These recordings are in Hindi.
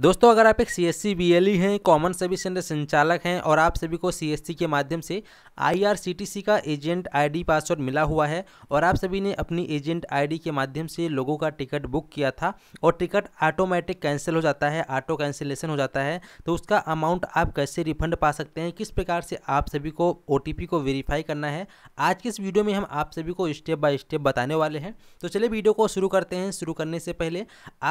दोस्तों अगर आप एक सी एस e हैं कॉमन सर्विस सेंटर संचालक हैं और आप सभी को सी के माध्यम से आई का एजेंट आईडी पासवर्ड मिला हुआ है और आप सभी ने अपनी एजेंट आईडी के माध्यम से लोगों का टिकट बुक किया था और टिकट ऑटोमेटिक कैंसिल हो जाता है ऑटो कैंसिलेशन हो जाता है तो उसका अमाउंट आप कैसे रिफंड पा सकते हैं किस प्रकार से आप सभी को ओ को वेरीफाई करना है आज के इस वीडियो में हम आप सभी को स्टेप बाय स्टेप बताने वाले हैं तो चलिए वीडियो को शुरू करते हैं शुरू करने से पहले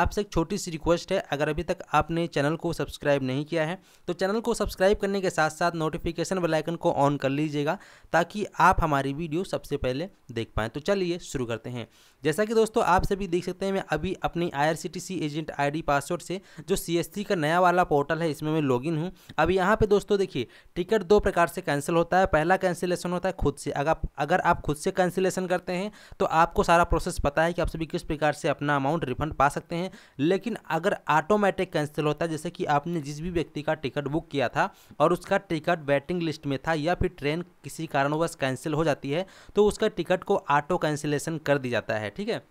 आपसे एक छोटी सी रिक्वेस्ट है अगर अभी तक आपने चैनल को सब्सक्राइब नहीं किया है तो चैनल को सब्सक्राइब करने के साथ साथ नोटिफिकेशन बेलाइकन को ऑन कर लीजिएगा ताकि आप हमारी वीडियो सबसे पहले देख पाएँ तो चलिए शुरू करते हैं जैसा कि दोस्तों आप सभी देख सकते हैं मैं अभी अपनी आई एजेंट आई पासवर्ड से जो सी का नया वाला पोर्टल है इसमें मैं इन हूँ अब यहाँ पर दोस्तों देखिए टिकट दो प्रकार से कैंसिल होता है पहला कैंसिलेशन होता है खुद से अगर अगर आप खुद से कैंसिलेशन करते हैं तो आपको सारा प्रोसेस पता है कि आप सभी किस प्रकार से अपना अमाउंट रिफंड पा सकते हैं लेकिन अगर ऑटोमेटिक कैंसिल होता है जैसे कि आपने जिस भी व्यक्ति का टिकट बुक किया था और उसका टिकट वेटिंग लिस्ट में था या फिर ट्रेन किसी कारणवश कैंसिल हो जाती है तो उसका टिकट को ऑटो कैंसिलेशन कर दिया जाता है ठीक है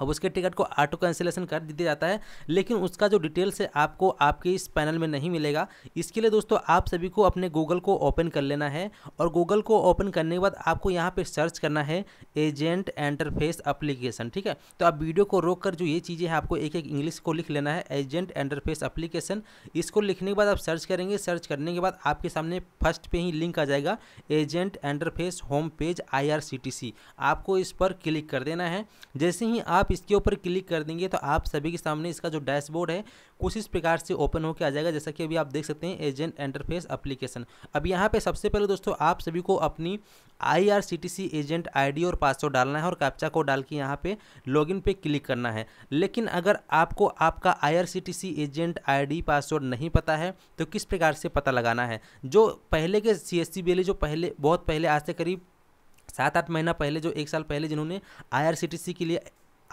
अब उसके टिकट को ऑटो कैंसिलेशन कर दिया जाता है लेकिन उसका जो डिटेल्स है आपको आपके इस पैनल में नहीं मिलेगा इसके लिए दोस्तों आप सभी को अपने गूगल को ओपन कर लेना है और गूगल को ओपन करने के बाद आपको यहाँ पर सर्च करना है एजेंट एंटरफेस अप्लीकेशन ठीक है तो आप वीडियो को रोक कर जो ये चीज़ें हैं आपको एक एक इंग्लिश को लिख लेना है एजेंट एंटरफेस अप्लीकेशन इसको लिखने के बाद आप सर्च करेंगे सर्च करने के बाद आपके सामने फर्स्ट पे ही लिंक आ जाएगा एजेंट एंटरफेस होम पेज आई आपको इस पर क्लिक कर देना है जैसे ही आप इसके ऊपर क्लिक कर देंगे तो आप सभी के सामने इसका जो डैशबोर्ड है कुछ इस प्रकार से ओपन होकर आ जाएगा जैसा कि अभी आप देख सकते हैं एजेंट एंटरफेस एप्लीकेशन अब यहाँ पे सबसे पहले दोस्तों आप सभी को अपनी आईआरसीटीसी एजेंट आईडी और पासवर्ड डालना है और कैप्चा को डाल के यहाँ पे इन पे क्लिक करना है लेकिन अगर आपको आपका आईआरसीटीसी एजेंट आईडी पासवर्ड नहीं पता है तो किस प्रकार से पता लगाना है जो पहले के सी एस जो पहले बहुत पहले आज से करीब सात आठ महीना पहले जो एक साल पहले जिन्होंने सी के लिए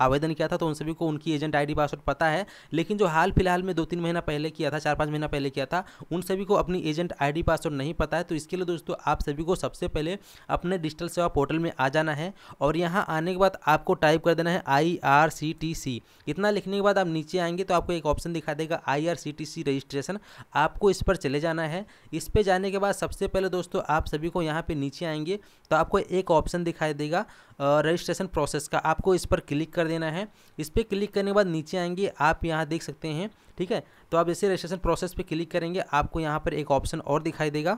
आवेदन किया था तो उन सभी को उनकी एजेंट आईडी पासवर्ड पता है लेकिन जो हाल फिलहाल में दो तीन महीना पहले किया था चार पाँच महीना पहले किया था उन सभी को अपनी एजेंट आईडी पासवर्ड नहीं पता है तो इसके लिए दोस्तों आप सभी को सबसे पहले अपने डिजिटल सेवा पोर्टल में आ जाना है और यहाँ आने के बाद आपको टाइप कर देना है आई आर सी टी सी इतना लिखने के बाद आप नीचे आएंगे तो आपको एक ऑप्शन दिखा देगा I R C T C registration आपको इस पर चले जाना है इस पर जाने के बाद सबसे पहले दोस्तों आप सभी को यहाँ पर नीचे आएंगे तो आपको एक ऑप्शन दिखाई देगा रजिस्ट्रेशन प्रोसेस का आपको इस पर क्लिक कर कर देना है इस पर क्लिक करने के बाद नीचे आएंगे आप यहाँ देख सकते हैं ठीक है तो आप जैसे रजिस्ट्रेशन प्रोसेस पे क्लिक करेंगे आपको यहाँ पर एक ऑप्शन और दिखाई देगा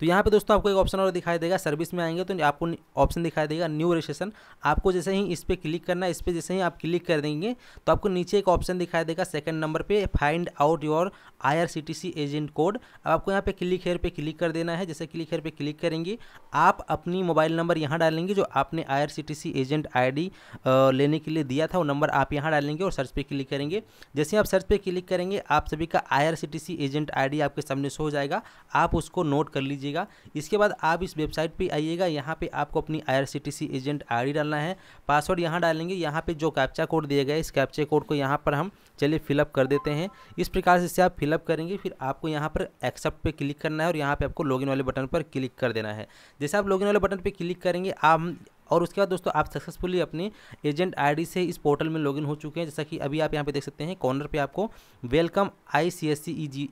तो यहाँ पे दोस्तों आपको एक ऑप्शन और दिखाई देगा सर्विस में आएंगे तो आपको ऑप्शन दिखाई देगा न्यू रजिस्ट्रेशन आपको जैसे ही इस पर क्लिक करना है इस पर जैसे ही आप क्लिक कर देंगे तो आपको नीचे एक ऑप्शन दिखाई देगा सेकंड नंबर पे find out your I agent code अब आपको यहाँ पे क्लिक हेयर पे क्लिक कर देना है जैसे क्लिक हेयर पे क्लिक करेंगे आप अपनी मोबाइल नंबर यहाँ डालेंगे जो आपने आई एजेंट आई लेने के लिए दिया था वो नंबर आप यहाँ डालेंगे और सर्च पे क्लिक करेंगे जैसे आप सर्च पर क्लिक करेंगे आप सभी का आई एजेंट आई आपके सामने शो हो जाएगा आप उसको नोट कर लीजिए लीजिएगा इसके बाद आप इस वेबसाइट पे आइएगा यहाँ पे आपको अपनी आई एजेंट आई डालना है पासवर्ड यहाँ डालेंगे यहाँ पे जो कैप्चा कोड दिया गया इस कैप्चा कोड को यहाँ पर हम चलिए फिलअप कर देते हैं इस प्रकार से इसे आप फिलअप करेंगे फिर आपको यहाँ पर एक्सेप्ट पे क्लिक करना है और यहाँ पे आपको लॉगिन वाले बटन पर क्लिक कर देना है जैसे आप लॉगिन वाले बटन पर क्लिक करेंगे आप और उसके बाद दोस्तों आप सक्सेसफुली अपने एजेंट आईडी से इस पोर्टल में लॉगिन हो चुके हैं जैसा कि अभी आप यहाँ पे देख सकते हैं कॉर्नर पे आपको वेलकम आई सी एस सी ई जी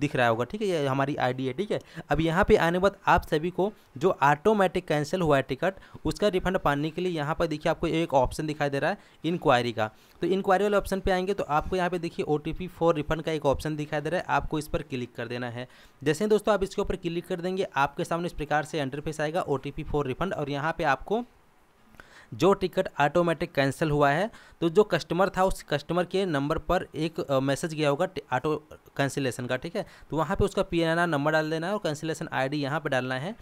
दिख रहा होगा ठीक है ये हमारी आईडी है ठीक है अब यहाँ पे आने के बाद आप सभी को जो ऑटोमेटिक कैंसिल हुआ है टिकट उसका रिफंड पाने के लिए यहाँ पर देखिए आपको एक ऑप्शन दिखाई दे रहा है इंक्वायरी का तो इंक्वायरी वाले ऑप्शन पे आएंगे तो आपको यहाँ पे देखिए ओ टी फॉर रिफंड का एक ऑप्शन दिखाई दे रहा है आपको इस पर क्लिक कर देना है जैसे ही दोस्तों आप इसके ऊपर क्लिक कर देंगे आपके सामने इस प्रकार से एंटरफेस आएगा ओ टी फॉर रिफंड और यहाँ पर आपको जो टिकट ऑटोमेटिक कैंसिल हुआ है तो जो कस्टमर था उस कस्टमर के नंबर पर एक मैसेज गया होगा ऑटो कैंसिलेशन का ठीक है तो वहाँ पे उसका पी नंबर डाल देना है और कैंसिलेशन आई डी यहाँ पर डालना है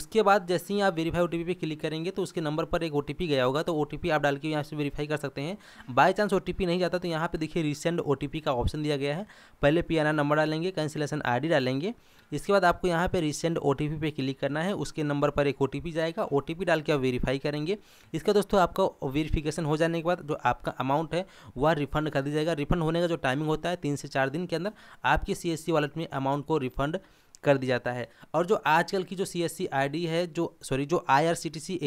उसके बाद जैसे ही आप वेरीफाई ओ टी पे क्लिक करेंगे तो उसके नंबर पर एक ओ गया होगा तो ओ आप डाल के यहाँ से वेरीफाई कर सकते हैं बाय चांस ओटीपी नहीं जाता तो यहाँ पर देखिए रिसेंट ओ का ऑप्शन दिया गया है पहले पी नंबर डालेंगे कैंसिलेशन आई डालेंगे इसके बाद आपको यहाँ पर रिसेंट ओ पे क्लिक करना है उसके नंबर पर एक ओ जाएगा ओ डाल के आप वेरीफाई करेंगे इसके का दोस्तों आपका वेरिफिकेशन हो जाने के बाद जो आपका अमाउंट है वह रिफंड कर दिया जाएगा रिफंड होने का जो टाइमिंग होता है तीन से चार दिन के अंदर आपके सी एस वॉलेट में अमाउंट को रिफंड कर दिया जाता है और जो आजकल की जो सी एस है जो सॉरी जो आई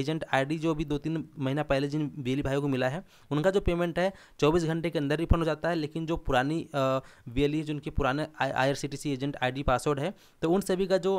एजेंट आई जो भी दो तीन महीना पहले जिन बेली भाइयों को मिला है उनका जो पेमेंट है 24 घंटे के अंदर रिफंड हो जाता है लेकिन जो पुरानी बेली जिनके पुराने आई एजेंट आई पासवर्ड है तो उन सभी का जो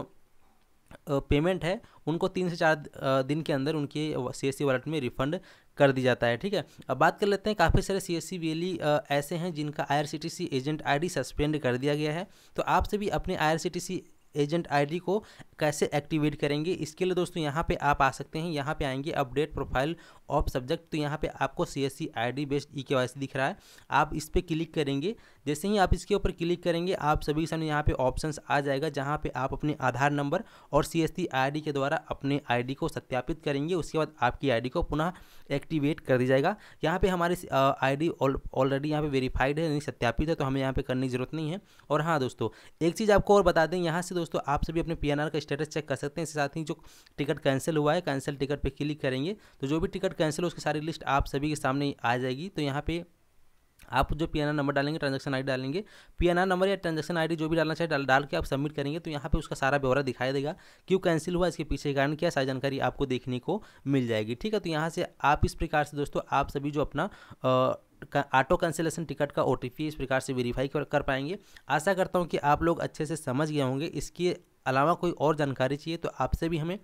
पेमेंट है उनको तीन से चार दिन के अंदर उनके सी एस वॉलेट में रिफंड कर दी जाता है ठीक है अब बात कर लेते हैं काफ़ी सारे सी एस सी ऐसे हैं जिनका आई एजेंट डी सस्पेंड कर दिया गया है तो आपसे भी अपने आई एजेंट आईडी को कैसे एक्टिवेट करेंगे इसके लिए दोस्तों यहाँ पे आप आ सकते हैं यहाँ पे आएंगे अपडेट प्रोफाइल ऑफ सब्जेक्ट तो यहाँ पे आपको C S C I D based E K Y सी दिख रहा है आप इस पर क्लिक करेंगे जैसे ही आप इसके ऊपर क्लिक करेंगे आप सभी के सामने यहाँ पे ऑप्शन आ जाएगा जहाँ पे आप अपने आधार नंबर और सी एस के द्वारा अपने आईडी को सत्यापित करेंगे उसके बाद आपकी आईडी को पुनः एक्टिवेट कर दिया जाएगा यहाँ पे हमारी आईडी ऑलरेडी यहाँ पे वेरीफाइड है यानी सत्यापित है तो हमें यहाँ पे करने की जरूरत नहीं है और हाँ दोस्तों एक चीज़ आपको और बता दें यहाँ से दोस्तों आप सभी अपने पी का स्टेटस चेक कर सकते हैं इसके साथ ही जो टिकट कैंसिल हुआ है कैंसिल टिकट पर क्लिक करेंगे तो जो भी टिकट कैंसिल है उसकी सारी लिस्ट आप सभी के सामने आ जाएगी तो यहाँ पे आप जो पी नंबर डालेंगे ट्रांजेक्शन आई डालेंगे पी नंबर या ट्रांजेक्शन आई जो भी डालना चाहिए डाल डाल के आप सबमिट करेंगे तो यहाँ पे उसका सारा ब्यौरा दिखाई देगा क्यों कैंसिल हुआ इसके पीछे कारण क्या सारी जानकारी आपको देखने को मिल जाएगी ठीक है तो यहाँ से आप इस प्रकार से दोस्तों आप सभी जो अपना आ, ऑटो कैंसिलेशन टिकट का ओ इस प्रकार से वेरीफाई कर, कर पाएंगे आशा करता हूँ कि आप लोग अच्छे से समझ गए होंगे इसके अलावा कोई और जानकारी चाहिए तो आपसे भी हमें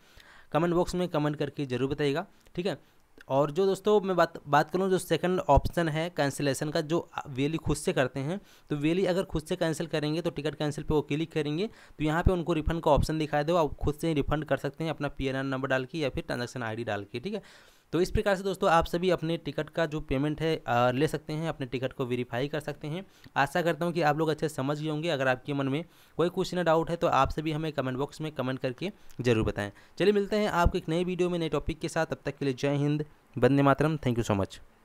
कमेंट बॉक्स में कमेंट करके ज़रूर बताइएगा ठीक है और जो दोस्तों मैं बात बात करूँ जो सेकंड ऑप्शन है कैंसिलेशन का जो वेली खुद से करते हैं तो वेली अगर खुद से कैंसिल करेंगे तो टिकट कैंसिल पे वो क्लिक करेंगे तो यहाँ पे उनको रिफंड का ऑप्शन दिखाई दो आप खुद से ही रिफंड कर सकते हैं अपना पी नंबर डाल के या फिर ट्रांजेक्शन आई डाल के ठीक है तो इस प्रकार से दोस्तों आप सभी अपने टिकट का जो पेमेंट है ले सकते हैं अपने टिकट को वेरीफाई कर सकते हैं आशा करता हूँ कि आप लोग अच्छे समझ गए होंगे अगर आपके मन में कोई क्वेश्चन डाउट है तो आप सभी हमें कमेंट बॉक्स में कमेंट करके ज़रूर बताएं चलिए मिलते हैं आपको एक नई वीडियो में नए टॉपिक के साथ अब तक के लिए जय हिंद बंदे मातरम थैंक यू सो मच